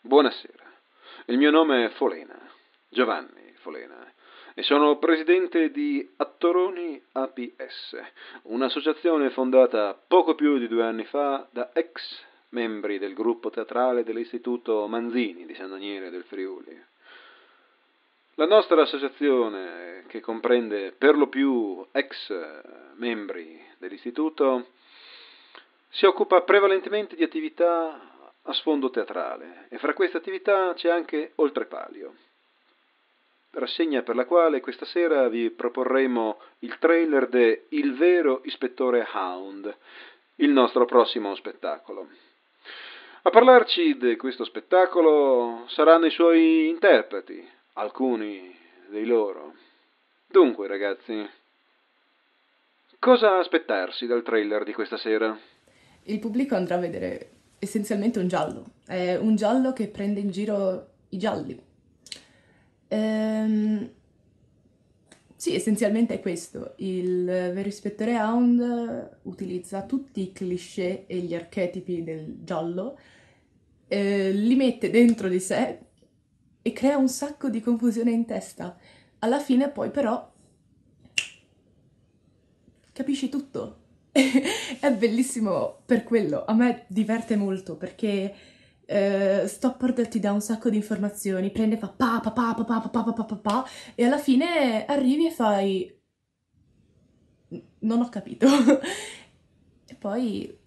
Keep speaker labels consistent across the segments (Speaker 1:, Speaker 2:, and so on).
Speaker 1: Buonasera, il mio nome è Folena, Giovanni Folena, e sono presidente di Attoroni APS, un'associazione fondata poco più di due anni fa da ex membri del gruppo teatrale dell'Istituto Manzini di San Daniele del Friuli. La nostra associazione, che comprende per lo più ex membri dell'istituto, si occupa prevalentemente di attività a sfondo teatrale e fra queste attività c'è anche Oltrepalio, rassegna per la quale questa sera vi proporremo il trailer de Il vero ispettore Hound, il nostro prossimo spettacolo. A parlarci di questo spettacolo saranno i suoi interpreti, alcuni dei loro. Dunque, ragazzi, cosa aspettarsi dal trailer di questa sera?
Speaker 2: Il pubblico andrà a vedere essenzialmente un giallo. È un giallo che prende in giro i gialli. Ehm... Sì, essenzialmente è questo. Il vero ispettore Hound utilizza tutti i cliché e gli archetipi del giallo, eh, li mette dentro di sé e crea un sacco di confusione in testa. Alla fine poi però capisci tutto. è bellissimo per quello, a me diverte molto perché eh, Stoppard ti dà un sacco di informazioni, prende fa pa pa pa pa pa pa pa pa pa pa e alla fine arrivi e fai non ho capito. e poi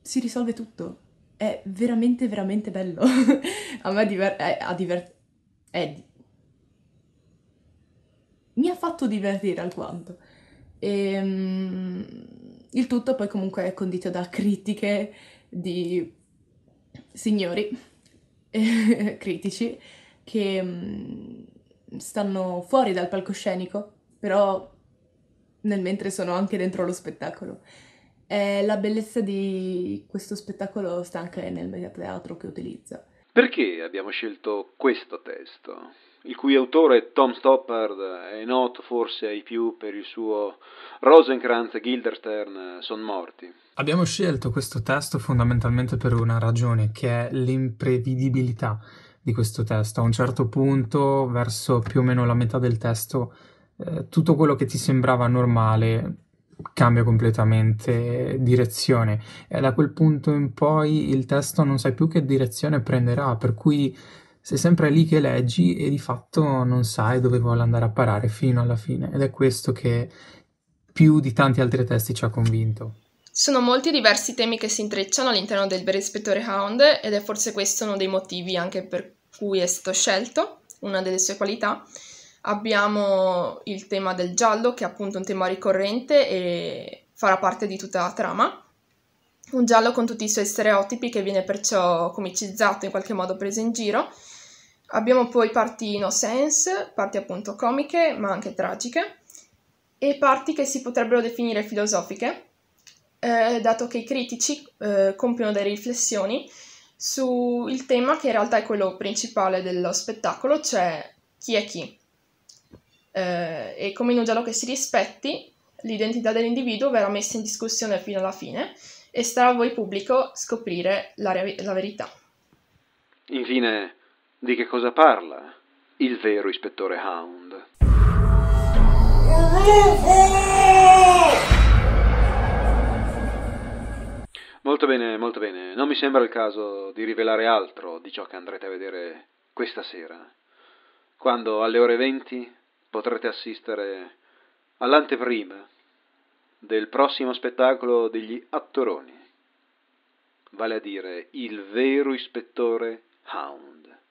Speaker 2: si risolve tutto è veramente, veramente bello. a me diver- è, a diver- è mi ha fatto divertire alquanto. E, um, il tutto poi comunque è condito da critiche di signori critici che um, stanno fuori dal palcoscenico, però nel mentre sono anche dentro lo spettacolo. Eh, la bellezza di questo spettacolo sta anche nel metateatro che utilizza.
Speaker 1: Perché abbiamo scelto questo testo, il cui autore Tom Stoppard è noto forse ai più per il suo Rosenkrantz e Gilderstern son morti?
Speaker 3: Abbiamo scelto questo testo fondamentalmente per una ragione, che è l'imprevedibilità di questo testo. A un certo punto, verso più o meno la metà del testo, eh, tutto quello che ti sembrava normale cambia completamente direzione e da quel punto in poi il testo non sai più che direzione prenderà, per cui sei sempre lì che leggi e di fatto non sai dove vuole andare a parare fino alla fine ed è questo che più di tanti altri testi ci ha convinto.
Speaker 4: Sono molti diversi temi che si intrecciano all'interno del Per Ispettore Hound ed è forse questo uno dei motivi anche per cui è stato scelto, una delle sue qualità. Abbiamo il tema del giallo, che è appunto un tema ricorrente e farà parte di tutta la trama. Un giallo con tutti i suoi stereotipi che viene perciò comicizzato, in qualche modo preso in giro. Abbiamo poi parti no sense, parti appunto comiche ma anche tragiche e parti che si potrebbero definire filosofiche, eh, dato che i critici eh, compiono delle riflessioni sul tema che in realtà è quello principale dello spettacolo, cioè chi è chi eh, e come in un dialogo che si rispetti, l'identità dell'individuo verrà messa in discussione fino alla fine e starà a voi pubblico scoprire la, re- la verità.
Speaker 1: Infine, di che cosa parla il vero ispettore Hound? Molto bene, molto bene. Non mi sembra il caso di rivelare altro di ciò che andrete a vedere questa sera, quando alle ore 20 potrete assistere all'anteprima del prossimo spettacolo degli Attoroni, vale a dire il vero ispettore Hound.